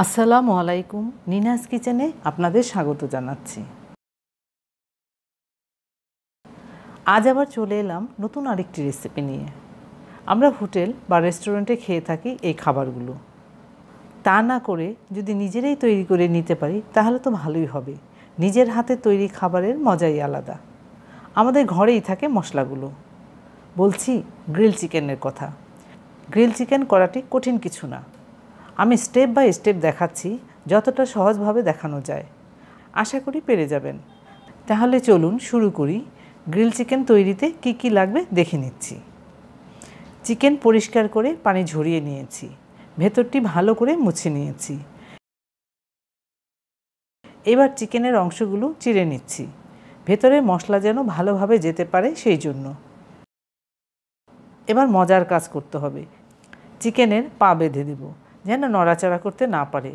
আসসালামু আলাইকুম নিনাস কিচেনে আপনাদের স্বাগত জানাচ্ছি আজ আবার চলে এলাম নতুন আরেকটি রেসিপি নিয়ে আমরা হোটেল বা রেস্টুরেন্টে খেয়ে থাকি এই খাবারগুলো তা না করে যদি নিজেরাই তৈরি করে নিতে পারি তাহলে তো ভালোই হবে নিজের হাতে তৈরি খাবারের মজাই আলাদা আমাদের ঘরেই থাকে মশলাগুলো বলছি গ্রিল চিকেনের কথা গ্রিল চিকেন করাটি কঠিন কিছু না আমি স্টেপ বাই স্টেপ দেখাচ্ছি যতটা সহজভাবে দেখানো যায় আশা করি পেরে যাবেন তাহলে চলুন শুরু করি গ্রিল চিকেন তৈরিতে কি কি লাগবে দেখে নিচ্ছি চিকেন পরিষ্কার করে পানি ঝরিয়ে নিয়েছি ভেতরটি ভালো করে মুছে নিয়েছি এবার চিকেনের অংশগুলো চিড়ে নিচ্ছি ভেতরে মশলা যেন ভালোভাবে যেতে পারে সেই জন্য এবার মজার কাজ করতে হবে চিকেনের পা বেঁধে দেবো যেন নড়াচড়া করতে না পারে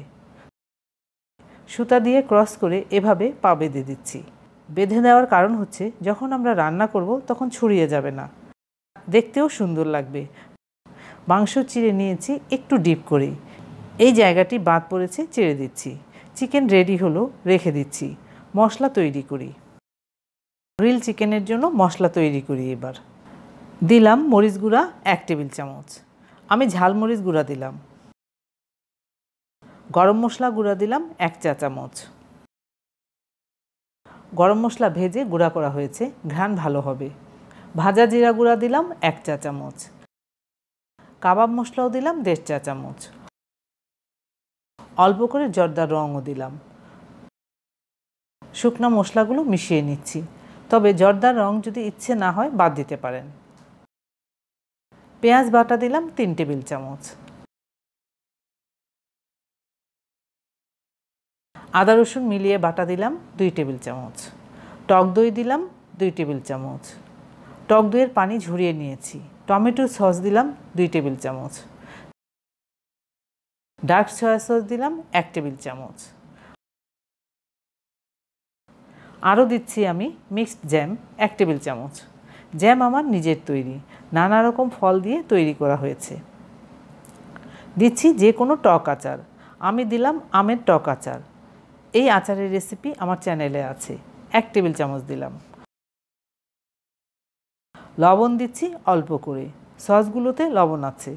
সুতা দিয়ে ক্রস করে এভাবে পা বেঁধে দিচ্ছি বেঁধে দেওয়ার কারণ হচ্ছে যখন আমরা রান্না করব তখন ছড়িয়ে যাবে না দেখতেও সুন্দর লাগবে মাংস চিড়ে নিয়েছি একটু ডিপ করে এই জায়গাটি বাদ পড়েছে চিড়ে দিচ্ছি চিকেন রেডি হলো রেখে দিচ্ছি মশলা তৈরি করি গ্রিল চিকেনের জন্য মশলা তৈরি করি এবার দিলাম মরিচ গুঁড়া এক টেবিল চামচ আমি ঝাল মরিচ গুঁড়া দিলাম গরম মশলা গুঁড়া দিলাম এক চা চামচ গরম মশলা ভেজে গুঁড়া করা হয়েছে ঘ্রাণ ভালো হবে ভাজা জিরা গুঁড়া দিলাম এক চা চামচ কাবাব মশলাও দিলাম দেড় চা চামচ অল্প করে জর্দার রঙও দিলাম শুকনো মশলাগুলো মিশিয়ে নিচ্ছি তবে জর্দার রং যদি ইচ্ছে না হয় বাদ দিতে পারেন পেঁয়াজ বাটা দিলাম তিন টেবিল চামচ আদা রসুন মিলিয়ে বাটা দিলাম দুই টেবিল চামচ টক দই দিলাম দুই টেবিল চামচ টক দইয়ের পানি ঝরিয়ে নিয়েছি টমেটো সস দিলাম দুই টেবিল চামচ ডার্ক সয়া সস দিলাম এক টেবিল চামচ আরও দিচ্ছি আমি মিক্সড জ্যাম এক টেবিল চামচ জ্যাম আমার নিজের তৈরি নানা রকম ফল দিয়ে তৈরি করা হয়েছে দিচ্ছি যে কোনো টক আচার আমি দিলাম আমের টক আচার এই আচারের রেসিপি আমার চ্যানেলে আছে এক টেবিল চামচ দিলাম লবণ দিচ্ছি অল্প করে সসগুলোতে লবণ আছে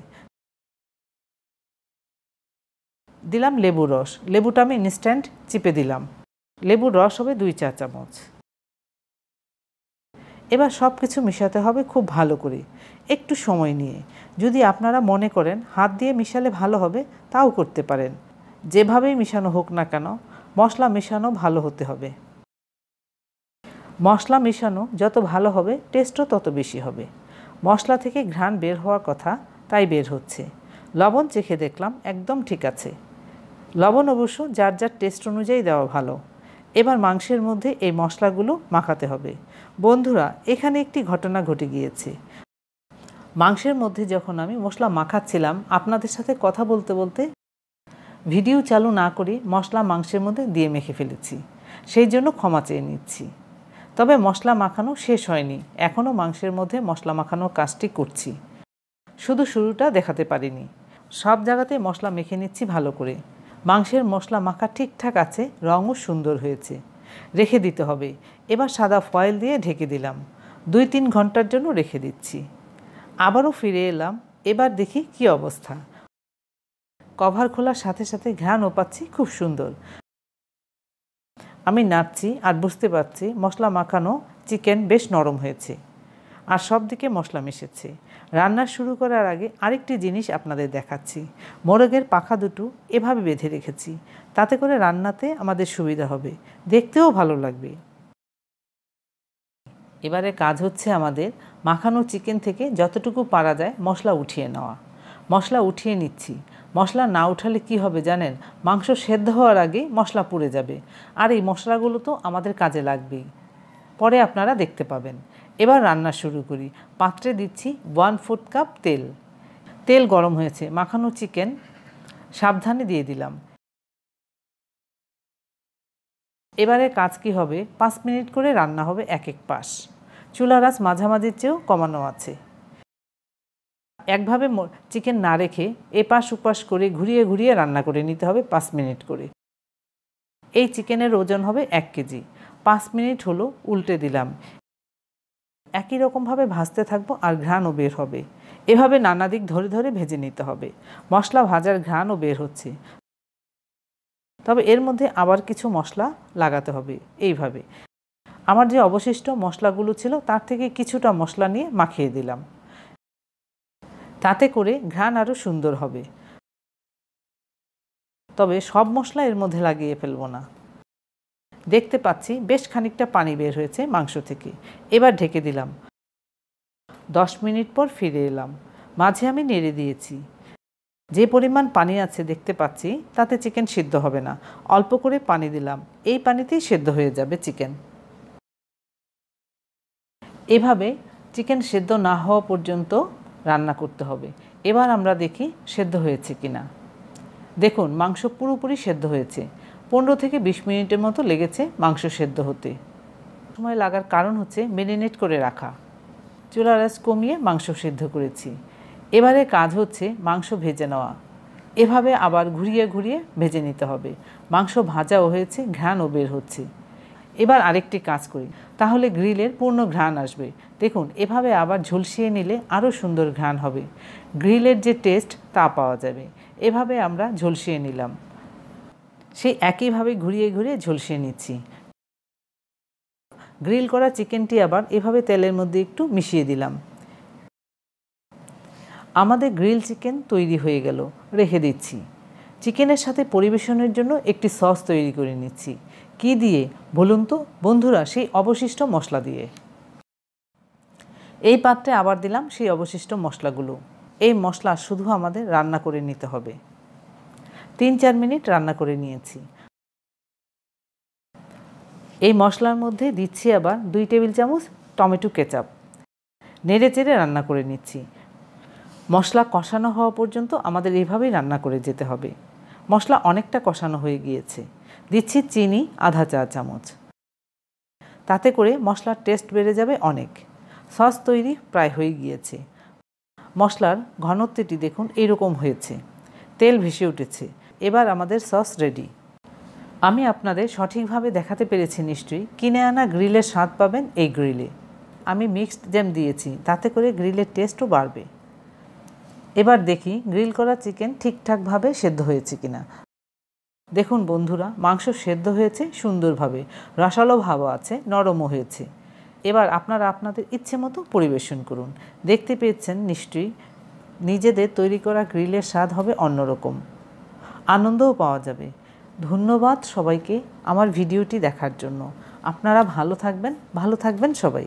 দিলাম লেবু রস লেবুটা আমি ইনস্ট্যান্ট চিপে দিলাম লেবুর রস হবে দুই চা চামচ এবার সব কিছু মিশাতে হবে খুব ভালো করে একটু সময় নিয়ে যদি আপনারা মনে করেন হাত দিয়ে মিশালে ভালো হবে তাও করতে পারেন যেভাবেই মিশানো হোক না কেন মশলা মেশানো ভালো হতে হবে মশলা মেশানো যত ভালো হবে টেস্টও তত বেশি হবে মশলা থেকে ঘ্রাণ বের হওয়ার কথা তাই বের হচ্ছে লবণ চেখে দেখলাম একদম ঠিক আছে লবণ অবশ্য যার যার টেস্ট অনুযায়ী দেওয়া ভালো এবার মাংসের মধ্যে এই মশলাগুলো মাখাতে হবে বন্ধুরা এখানে একটি ঘটনা ঘটে গিয়েছে মাংসের মধ্যে যখন আমি মশলা মাখাচ্ছিলাম আপনাদের সাথে কথা বলতে বলতে ভিডিও চালু না করে মশলা মাংসের মধ্যে দিয়ে মেখে ফেলেছি সেই জন্য ক্ষমা চেয়ে নিচ্ছি তবে মশলা মাখানো শেষ হয়নি এখনও মাংসের মধ্যে মশলা মাখানোর কাজটি করছি শুধু শুরুটা দেখাতে পারিনি সব জায়গাতে মশলা মেখে নিচ্ছি ভালো করে মাংসের মশলা মাখা ঠিকঠাক আছে রঙও সুন্দর হয়েছে রেখে দিতে হবে এবার সাদা ফয়েল দিয়ে ঢেকে দিলাম দুই তিন ঘন্টার জন্য রেখে দিচ্ছি আবারও ফিরে এলাম এবার দেখি কি অবস্থা কভার খোলার সাথে সাথে ঘ্রাণও পাচ্ছি খুব সুন্দর আমি নাচছি আর বুঝতে পারছি মশলা মাখানো চিকেন বেশ নরম হয়েছে আর সব দিকে মশলা মিশেছে রান্না শুরু করার আগে আরেকটি জিনিস আপনাদের দেখাচ্ছি মোরগের পাখা দুটো এভাবে বেঁধে রেখেছি তাতে করে রান্নাতে আমাদের সুবিধা হবে দেখতেও ভালো লাগবে এবারে কাজ হচ্ছে আমাদের মাখানো চিকেন থেকে যতটুকু পারা যায় মশলা উঠিয়ে নেওয়া মশলা উঠিয়ে নিচ্ছি মশলা না উঠালে কি হবে জানেন মাংস সেদ্ধ হওয়ার আগেই মশলা পুড়ে যাবে আর এই মশলাগুলো তো আমাদের কাজে লাগবেই পরে আপনারা দেখতে পাবেন এবার রান্না শুরু করি পাত্রে দিচ্ছি ওয়ান ফুট কাপ তেল তেল গরম হয়েছে মাখানো চিকেন সাবধানে দিয়ে দিলাম এবারে কাজ কি হবে পাঁচ মিনিট করে রান্না হবে এক এক পাশ চুলার আঁচ মাঝামাঝির চেয়েও কমানো আছে একভাবে চিকেন না রেখে এপাশ উপাশ করে ঘুরিয়ে ঘুরিয়ে রান্না করে নিতে হবে পাঁচ মিনিট করে এই চিকেনের ওজন হবে এক কেজি পাঁচ মিনিট হলো উল্টে দিলাম একই রকমভাবে ভাজতে থাকবো আর ঘ্রাণও বের হবে এভাবে নানা দিক ধরে ধরে ভেজে নিতে হবে মশলা ভাজার ঘ্রাণও বের হচ্ছে তবে এর মধ্যে আবার কিছু মশলা লাগাতে হবে এইভাবে আমার যে অবশিষ্ট মশলাগুলো ছিল তার থেকে কিছুটা মশলা নিয়ে মাখিয়ে দিলাম তাতে করে ঘ্রাণ আরও সুন্দর হবে তবে সব মশলা এর মধ্যে লাগিয়ে ফেলবো না দেখতে পাচ্ছি বেশ খানিকটা পানি বের হয়েছে মাংস থেকে এবার ঢেকে দিলাম দশ মিনিট পর ফিরে এলাম মাঝে আমি নেড়ে দিয়েছি যে পরিমাণ পানি আছে দেখতে পাচ্ছি তাতে চিকেন সিদ্ধ হবে না অল্প করে পানি দিলাম এই পানিতেই সেদ্ধ হয়ে যাবে চিকেন এভাবে চিকেন সেদ্ধ না হওয়া পর্যন্ত রান্না করতে হবে এবার আমরা দেখি সেদ্ধ হয়েছে কি না দেখুন মাংস পুরোপুরি সেদ্ধ হয়েছে পনেরো থেকে বিশ মিনিটের মতো লেগেছে মাংস সেদ্ধ হতে সময় লাগার কারণ হচ্ছে মেরিনেট করে রাখা চুলা রাস কমিয়ে মাংস সেদ্ধ করেছি এবারে কাজ হচ্ছে মাংস ভেজে নেওয়া এভাবে আবার ঘুরিয়ে ঘুরিয়ে ভেজে নিতে হবে মাংস ভাজাও হয়েছে ঘ্রাণও বের হচ্ছে এবার আরেকটি কাজ করি তাহলে গ্রিলের পূর্ণ ঘ্রাণ আসবে দেখুন এভাবে আবার ঝুলসিয়ে নিলে আরও সুন্দর ঘ্রাণ হবে গ্রিলের যে টেস্ট তা পাওয়া যাবে এভাবে আমরা ঝলসিয়ে নিলাম সেই একইভাবে ঘুরিয়ে ঘুরিয়ে ঝলসিয়ে নিচ্ছি গ্রিল করা চিকেনটি আবার এভাবে তেলের মধ্যে একটু মিশিয়ে দিলাম আমাদের গ্রিল চিকেন তৈরি হয়ে গেল রেখে দিচ্ছি চিকেনের সাথে পরিবেশনের জন্য একটি সস তৈরি করে নিচ্ছি কি দিয়ে বলুন তো বন্ধুরা সেই অবশিষ্ট মশলা দিয়ে এই পাত্রে আবার দিলাম সেই অবশিষ্ট মশলাগুলো এই মশলা শুধু আমাদের রান্না করে নিতে হবে তিন চার মিনিট রান্না করে নিয়েছি এই মশলার মধ্যে দিচ্ছি আবার দুই টেবিল চামচ টমেটো কেচাপ নেড়ে চেড়ে রান্না করে নিচ্ছি মশলা কষানো হওয়া পর্যন্ত আমাদের এভাবেই রান্না করে যেতে হবে মশলা অনেকটা কষানো হয়ে গিয়েছে দিচ্ছি চিনি আধা চা চামচ তাতে করে মশলার টেস্ট বেড়ে যাবে অনেক সস তৈরি প্রায় হয়ে গিয়েছে মশলার ঘনত্বটি দেখুন এরকম হয়েছে তেল ভেসে উঠেছে এবার আমাদের সস রেডি আমি আপনাদের সঠিকভাবে দেখাতে পেরেছি নিশ্চয়ই কিনে আনা গ্রিলের স্বাদ পাবেন এই গ্রিলে আমি মিক্সড জ্যাম দিয়েছি তাতে করে গ্রিলের টেস্টও বাড়বে এবার দেখি গ্রিল করা চিকেন ঠিকঠাকভাবে সেদ্ধ হয়েছে কিনা দেখুন বন্ধুরা মাংস সেদ্ধ হয়েছে সুন্দরভাবে রসালো ভাবও আছে নরমও হয়েছে এবার আপনারা আপনাদের ইচ্ছে মতো পরিবেশন করুন দেখতে পেয়েছেন নিশ্চয়ই নিজেদের তৈরি করা গ্রিলের স্বাদ হবে অন্যরকম আনন্দও পাওয়া যাবে ধন্যবাদ সবাইকে আমার ভিডিওটি দেখার জন্য আপনারা ভালো থাকবেন ভালো থাকবেন সবাই